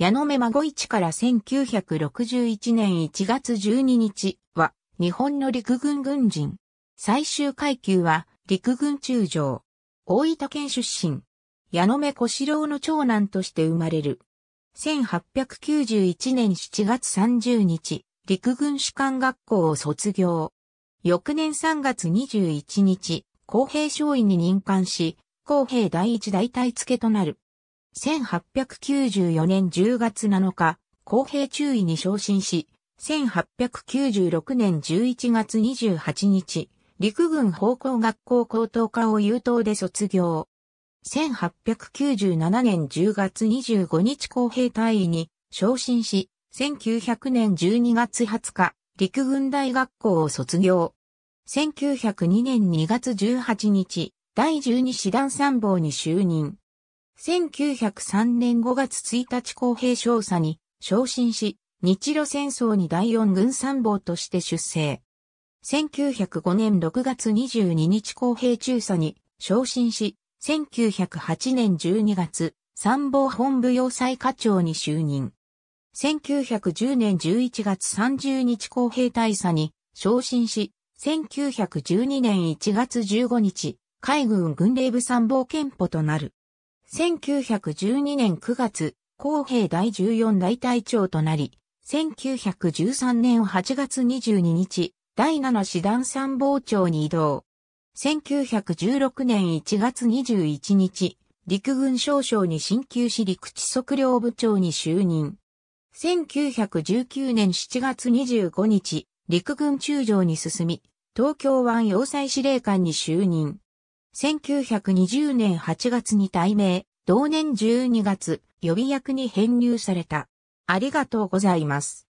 矢野目孫一から1961年1月12日は日本の陸軍軍人。最終階級は陸軍中将。大分県出身。矢野目小四郎の長男として生まれる。1891年7月30日、陸軍士官学校を卒業。翌年3月21日、公平少尉に任官し、公平第一大隊付となる。1894年10月7日、公平中尉に昇進し、1896年11月28日、陸軍奉公学校高等科を優等で卒業。1897年10月25日公平隊員に昇進し、1900年12月20日、陸軍大学校を卒業。1902年2月18日、第12師団参謀に就任。1903年5月1日公平少佐に昇進し、日露戦争に第四軍参謀として出征。1905年6月22日公平中佐に昇進し、1908年12月、参謀本部要塞課長に就任。1910年11月30日公平大佐に昇進し、1912年1月15日、海軍軍令部参謀憲法となる。1912年9月、公平第14大隊長となり、1913年8月22日、第7師団参謀長に移動。1916年1月21日、陸軍少将に進級し陸地測量部長に就任。1919年7月25日、陸軍中将に進み、東京湾要塞司令官に就任。1920年8月に対名、同年12月、予備役に編入された。ありがとうございます。